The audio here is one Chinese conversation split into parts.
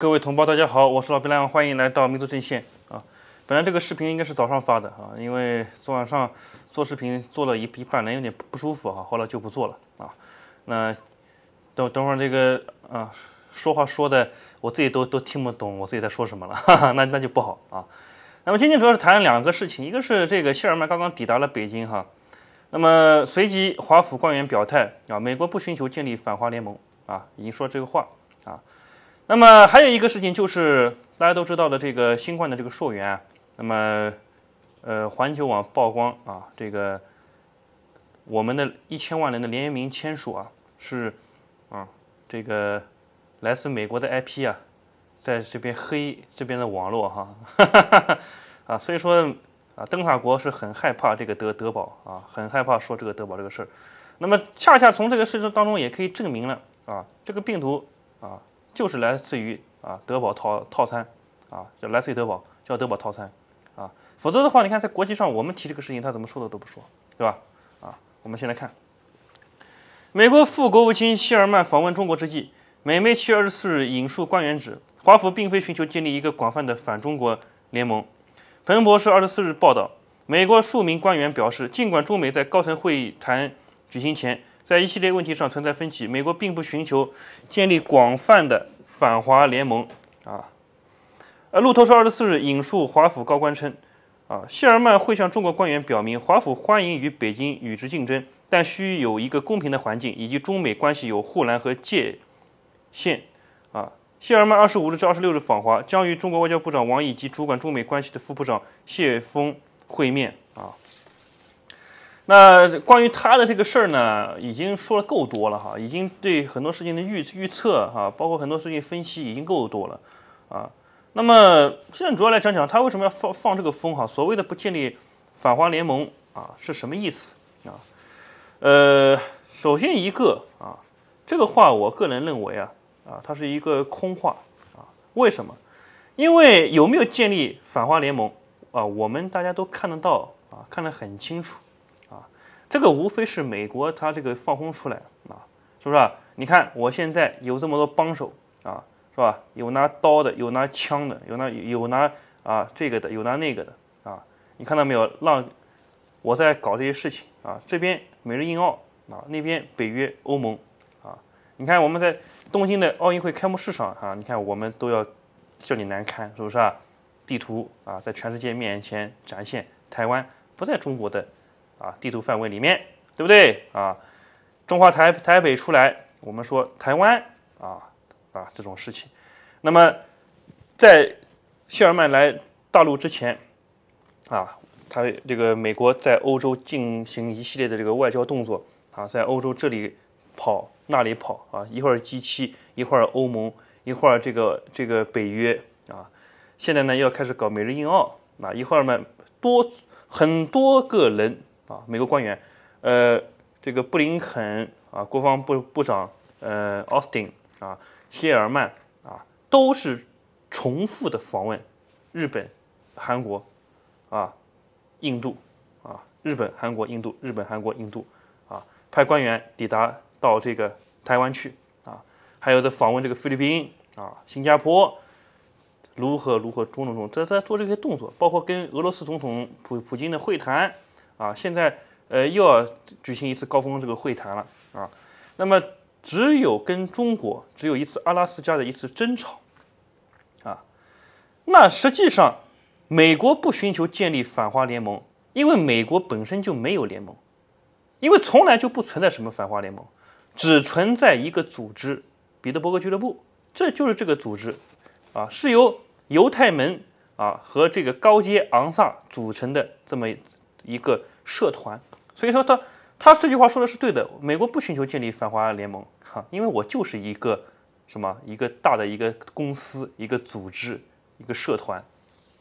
各位同胞，大家好，我是老毕亮，欢迎来到民族阵线啊。本来这个视频应该是早上发的啊，因为昨晚上做视频做了一一半人有点不舒服啊，后来就不做了啊。那等等会儿这个啊，说话说的我自己都都听不懂我自己在说什么了，那那就不好啊。那么今天主要是谈两个事情，一个是这个希尔曼刚刚抵达了北京哈，那么随即华府官员表态啊，美国不寻求建立反华联盟啊，已经说这个话啊。那么还有一个事情就是大家都知道的这个新冠的这个溯源啊，那么呃环球网曝光啊，这个我们的一千万人的联名签署啊，是啊这个来自美国的 IP 啊，在这边黑这边的网络哈 啊，所以说啊灯塔国是很害怕这个德德宝啊，很害怕说这个德宝这个事儿，那么恰恰从这个事实当中也可以证明了啊，这个病毒啊。就是来自于啊德宝套套餐，啊叫来自于德宝叫德宝套餐，啊否则的话，你看在国际上我们提这个事情，他怎么说的都不说，对吧？啊，我们先来看，美国副国务卿希尔曼访问中国之际，美媒二十四日引述官员指，华府并非寻求建立一个广泛的反中国联盟。彭博社二十四日报道，美国数名官员表示，尽管中美在高层会谈举行前。在一系列问题上存在分歧，美国并不寻求建立广泛的反华联盟啊。呃，路透社二十四日引述华府高官称，啊，谢尔曼会向中国官员表明，华府欢迎与北京与之竞争，但需有一个公平的环境，以及中美关系有护栏和界限啊。谢尔曼二十五日至二十六日访华，将与中国外交部长王毅及主管中美关系的副部长谢锋会面啊。那关于他的这个事儿呢，已经说了够多了哈，已经对很多事情的预预测哈，包括很多事情分析已经够多了啊。那么现在主要来讲讲他为什么要放放这个风哈？所谓的不建立反华联盟啊，是什么意思啊？呃，首先一个啊，这个话我个人认为啊啊，它是一个空话啊。为什么？因为有没有建立反华联盟啊，我们大家都看得到啊，看得很清楚。这个无非是美国他这个放空出来啊，是不是啊？你看我现在有这么多帮手啊，是吧？有拿刀的，有拿枪的，有拿有拿啊这个的，有拿那个的啊，你看到没有？让我在搞这些事情啊，这边美日印澳啊，那边北约欧盟啊，你看我们在东京的奥运会开幕式上啊，你看我们都要叫你难堪，是不是啊？地图啊，在全世界面前展现台湾不在中国的。啊，地图范围里面，对不对啊？中华台台北出来，我们说台湾啊啊这种事情。那么，在希尔曼来大陆之前，啊，他这个美国在欧洲进行一系列的这个外交动作啊，在欧洲这里跑那里跑啊，一会儿 g 七，一会儿欧盟，一会儿这个这个北约啊。现在呢，要开始搞美日印澳啊，一会儿呢多很多个人。啊，美国官员，呃，这个布林肯啊，国防部部长呃，奥斯汀啊，谢尔曼啊，都是重复的访问日本、韩国啊、印度啊，日本、韩国、印度，日本、韩国、印度啊，派官员抵达到这个台湾去啊，还有的访问这个菲律宾啊、新加坡，如何如何种种种种，在在做这些动作，包括跟俄罗斯总统普普京的会谈。啊，现在呃又要举行一次高峰这个会谈了啊，那么只有跟中国只有一次阿拉斯加的一次争吵，啊，那实际上美国不寻求建立反华联盟，因为美国本身就没有联盟，因为从来就不存在什么反华联盟，只存在一个组织——彼得伯格俱乐部，这就是这个组织啊，是由犹太门啊和这个高阶昂萨组成的这么。一个社团，所以说他他这句话说的是对的。美国不寻求建立反华联盟哈，因为我就是一个什么一个大的一个公司一个组织一个社团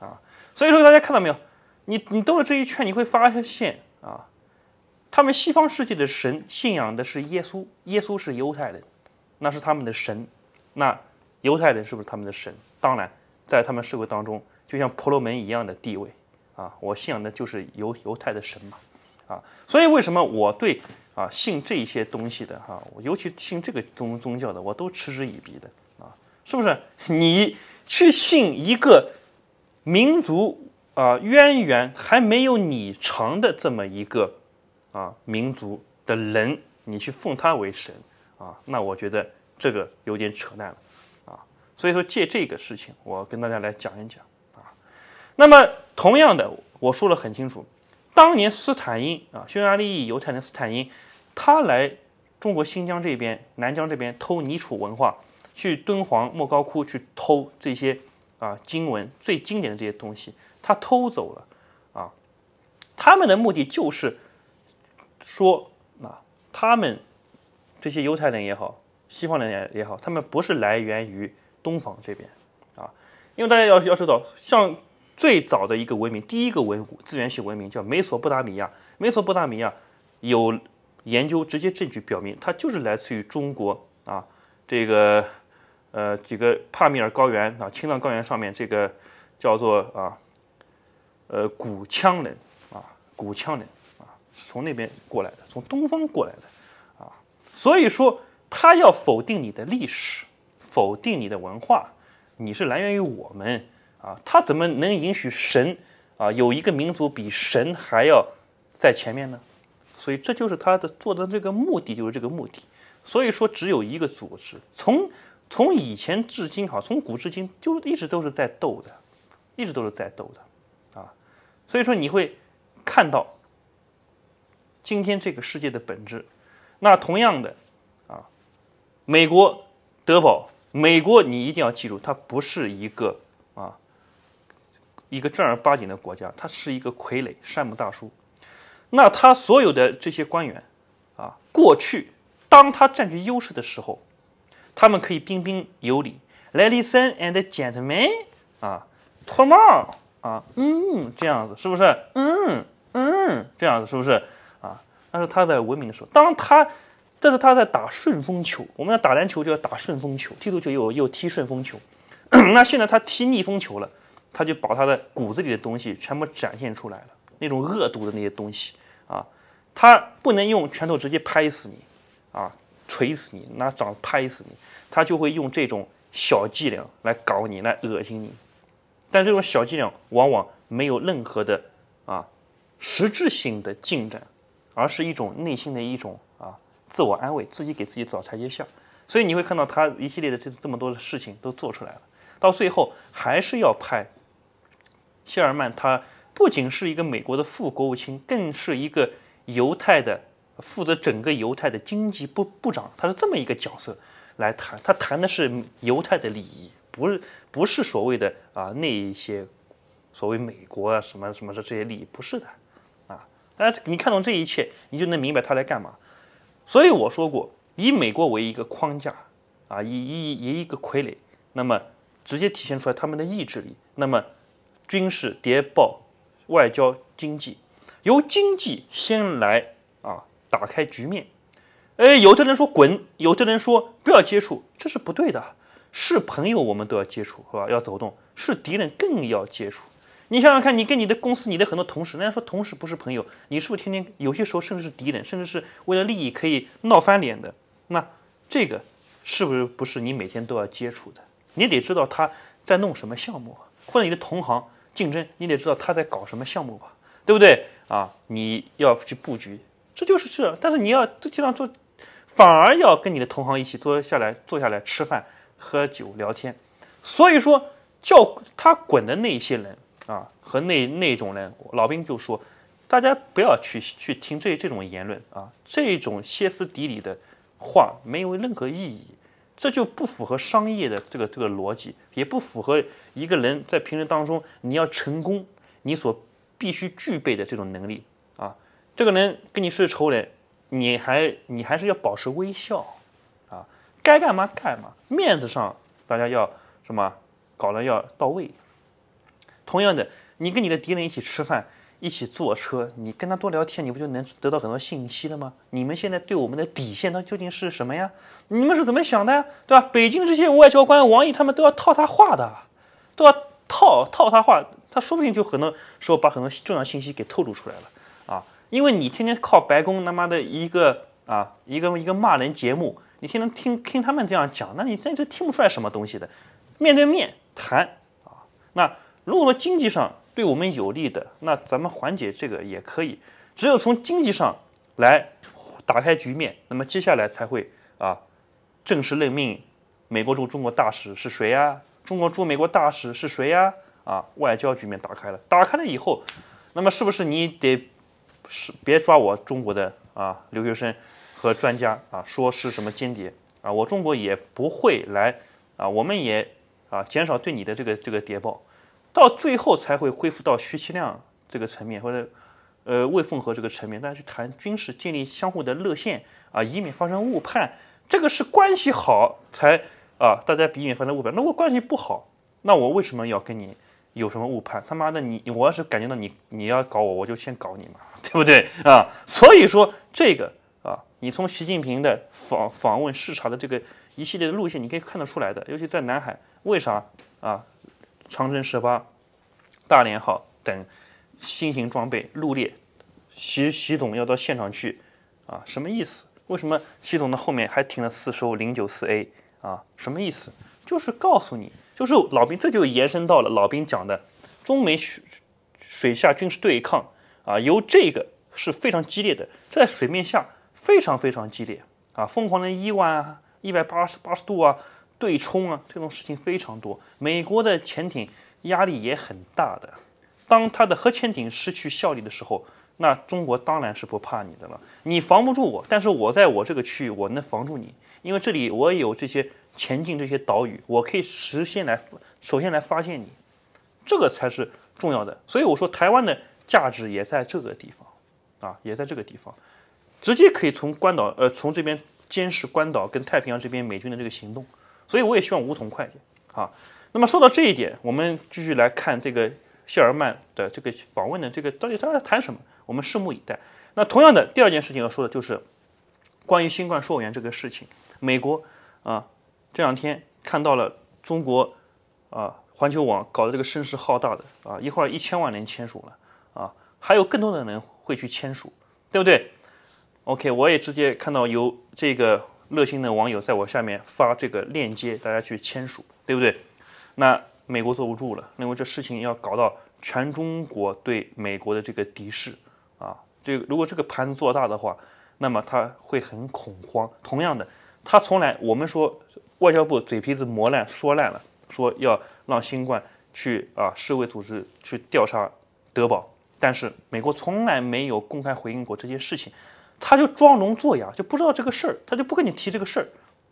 啊，所以说大家看到没有？你你兜了这一圈，你会发现啊，他们西方世界的神信仰的是耶稣，耶稣是犹太人，那是他们的神，那犹太人是不是他们的神？当然，在他们社会当中，就像婆罗门一样的地位。啊，我信仰的就是犹犹太的神嘛，啊，所以为什么我对啊信这些东西的哈，尤其信这个宗宗教的，我都嗤之以鼻的啊，是不是？你去信一个民族啊渊源还没有你长的这么一个啊民族的人，你去奉他为神啊，那我觉得这个有点扯淡了啊，所以说借这个事情，我跟大家来讲一讲。那么，同样的，我说的很清楚，当年斯坦因啊，匈牙利犹太人斯坦因，他来中国新疆这边、南疆这边偷尼楚文化，去敦煌莫高窟去偷这些啊经文最经典的这些东西，他偷走了啊。他们的目的就是说，啊，他们这些犹太人也好，西方人也也好，他们不是来源于东方这边啊，因为大家要要知道，像。最早的一个文明，第一个文资源性文明叫美索不达米亚。美索不达米亚有研究直接证据表明，它就是来自于中国啊。这个呃，几个帕米尔高原啊、青藏高原上面这个叫做啊，呃，古羌人啊，古羌人啊，从那边过来的，从东方过来的啊。所以说，他要否定你的历史，否定你的文化，你是来源于我们。啊，他怎么能允许神啊有一个民族比神还要在前面呢？所以这就是他的做的这个目的，就是这个目的。所以说，只有一个组织，从从以前至今哈，从古至今就一直都是在斗的，一直都是在斗的啊。所以说，你会看到今天这个世界的本质。那同样的啊，美国、德保，美国你一定要记住，它不是一个。一个正儿八经的国家，他是一个傀儡，山姆大叔。那他所有的这些官员，啊，过去当他占据优势的时候，他们可以彬彬有礼，Ladies and gentlemen，啊，脱帽，啊，嗯，这样子是不是？嗯嗯，这样子是不是？啊，那是他在文明的时候。当他，这是他在打顺风球。我们要打篮球就要打顺风球，踢足球又又踢顺风球。那现在他踢逆风球了。他就把他的骨子里的东西全部展现出来了，那种恶毒的那些东西啊，他不能用拳头直接拍死你，啊，锤死你，拿掌拍死你，他就会用这种小伎俩来搞你，来恶心你。但这种小伎俩往往没有任何的啊实质性的进展，而是一种内心的一种啊自我安慰，自己给自己找台阶下。所以你会看到他一系列的这这么多的事情都做出来了，到最后还是要拍。谢尔曼，他不仅是一个美国的副国务卿，更是一个犹太的负责整个犹太的经济部部长。他是这么一个角色来谈，他谈的是犹太的利益，不是不是所谓的啊那一些所谓美国啊什么什么的这些利益，不是的啊。大家你看懂这一切，你就能明白他来干嘛。所以我说过，以美国为一个框架啊，以一以一个傀儡，那么直接体现出来他们的意志力，那么。军事、谍报、外交、经济，由经济先来啊，打开局面。哎，有的人说滚，有的人说不要接触，这是不对的。是朋友，我们都要接触，是吧？要走动。是敌人，更要接触。你想想看，你跟你的公司，你的很多同事，人家说同事不是朋友，你是不是天天有些时候甚至是敌人，甚至是为了利益可以闹翻脸的？那这个是不是不是你每天都要接触的？你得知道他在弄什么项目，或者你的同行。竞争，你得知道他在搞什么项目吧，对不对啊？你要去布局，这就是这。但是你要这经常做，反而要跟你的同行一起坐下来，坐下来吃饭、喝酒、聊天。所以说叫他滚的那一些人啊，和那那种人，老兵就说，大家不要去去听这这种言论啊，这种歇斯底里的话没有任何意义。这就不符合商业的这个这个逻辑，也不符合一个人在平时当中你要成功，你所必须具备的这种能力啊。这个人跟你睡仇人，你还你还是要保持微笑啊，该干嘛干嘛，面子上大家要什么搞得要到位。同样的，你跟你的敌人一起吃饭。一起坐车，你跟他多聊天，你不就能得到很多信息了吗？你们现在对我们的底线它究竟是什么呀？你们是怎么想的呀？对吧？北京这些外交官王毅他们都要套他话的，都要套套他话，他说不定就可能说把很多重要信息给透露出来了啊！因为你天天靠白宫他妈的一个啊一个一个骂人节目，你天天听听他们这样讲，那你那就听不出来什么东西的。面对面谈啊，那如果说经济上。对我们有利的，那咱们缓解这个也可以。只有从经济上来打开局面，那么接下来才会啊正式任命美国驻中国大使是谁呀？中国驻美国大使是谁呀？啊，外交局面打开了，打开了以后，那么是不是你得是别抓我中国的啊留学生和专家啊，说是什么间谍啊？我中国也不会来啊，我们也啊减少对你的这个这个谍报。到最后才会恢复到徐奇亮这个层面，或者，呃，魏凤和这个层面，大家去谈军事，建立相互的热线啊，以免发生误判。这个是关系好才啊，大家避免发生误判。那我关系不好，那我为什么要跟你有什么误判？他妈的，你我要是感觉到你你要搞我，我就先搞你嘛，对不对啊？所以说这个啊，你从习近平的访访问视察的这个一系列的路线，你可以看得出来的。尤其在南海，为啥啊？长征十八、大连号等新型装备入列，习习总要到现场去啊？什么意思？为什么习总的后面还停了四艘零九四 A 啊？什么意思？就是告诉你，就是老兵，这就延伸到了老兵讲的中美水水下军事对抗啊，由这个是非常激烈的，在水面下非常非常激烈啊，疯狂的一万啊，一百八十八十度啊。对冲啊，这种事情非常多。美国的潜艇压力也很大的。当它的核潜艇失去效力的时候，那中国当然是不怕你的了。你防不住我，但是我在我这个区域我能防住你，因为这里我有这些前进这些岛屿，我可以实现来首先来发现你，这个才是重要的。所以我说台湾的价值也在这个地方啊，也在这个地方，直接可以从关岛，呃，从这边监视关岛跟太平洋这边美军的这个行动。所以我也希望梧桐快点啊。那么说到这一点，我们继续来看这个谢尔曼的这个访问的这个到底他在谈什么？我们拭目以待。那同样的，第二件事情要说的就是关于新冠溯源这个事情，美国啊这两天看到了中国啊环球网搞的这个声势浩大的啊，一会儿一千万人签署了啊，还有更多的人会去签署，对不对？OK，我也直接看到有这个。热心的网友在我下面发这个链接，大家去签署，对不对？那美国坐不住了，因为这事情要搞到全中国对美国的这个敌视啊！这个如果这个盘子做大的话，那么他会很恐慌。同样的，他从来我们说外交部嘴皮子磨烂说烂了，说要让新冠去啊世卫组织去调查德保，但是美国从来没有公开回应过这些事情。他就装聋作哑，就不知道这个事儿，他就不跟你提这个事儿，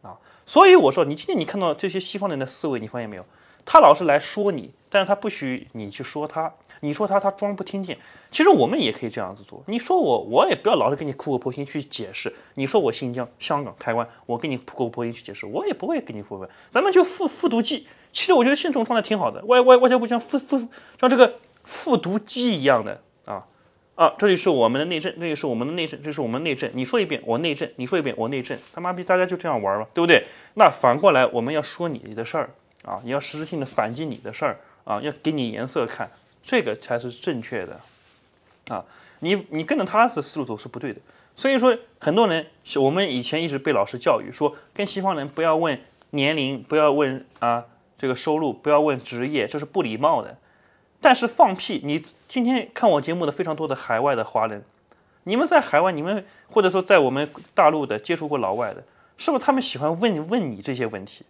啊，所以我说你今天你看到这些西方人的思维，你发现没有？他老是来说你，但是他不许你去说他，你说他，他装不听见。其实我们也可以这样子做，你说我，我也不要老是跟你苦口婆心去解释。你说我新疆、香港、台湾，我跟你苦口婆心去解释，我也不会跟你复粉，咱们就复复读机。其实我觉得现在这种状态挺好的，外外外交部像复复像这个复读机一样的啊。啊，这就是我们的内政，这就是我们的内政，这是我们内政。你说一遍我内政，你说一遍我内政。他妈逼，大家就这样玩吧，对不对？那反过来，我们要说你的事儿啊，你要实质性的反击你的事儿啊，要给你颜色看，这个才是正确的。啊，你你跟着他的思路走是不对的。所以说，很多人我们以前一直被老师教育说，跟西方人不要问年龄，不要问啊这个收入，不要问职业，这是不礼貌的。但是放屁！你今天看我节目的非常多的海外的华人，你们在海外，你们或者说在我们大陆的接触过老外的，是不是他们喜欢问问你这些问题？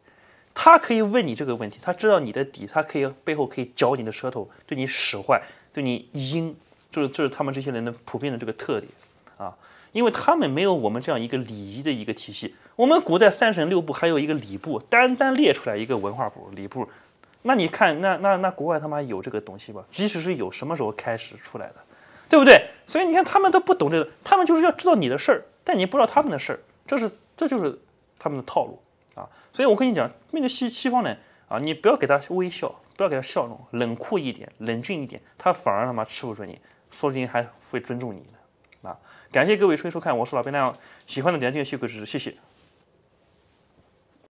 他可以问你这个问题，他知道你的底，他可以背后可以嚼你的舌头，对你使坏，对你阴，就是这是他们这些人的普遍的这个特点啊，因为他们没有我们这样一个礼仪的一个体系。我们古代三省六部还有一个礼部，单单列出来一个文化部礼部。那你看，那那那国外他妈有这个东西吧？即使是有，什么时候开始出来的，对不对？所以你看他们都不懂这个，他们就是要知道你的事儿，但你不知道他们的事儿，这是这就是他们的套路啊！所以，我跟你讲，面对西西方人啊，你不要给他微笑，不要给他笑容，冷酷一点，冷峻一点，他反而他妈吃不准你，说不定还会尊重你呢！啊，感谢各位收收看，我是老贝，喜欢的点点喜欢支持，谢谢。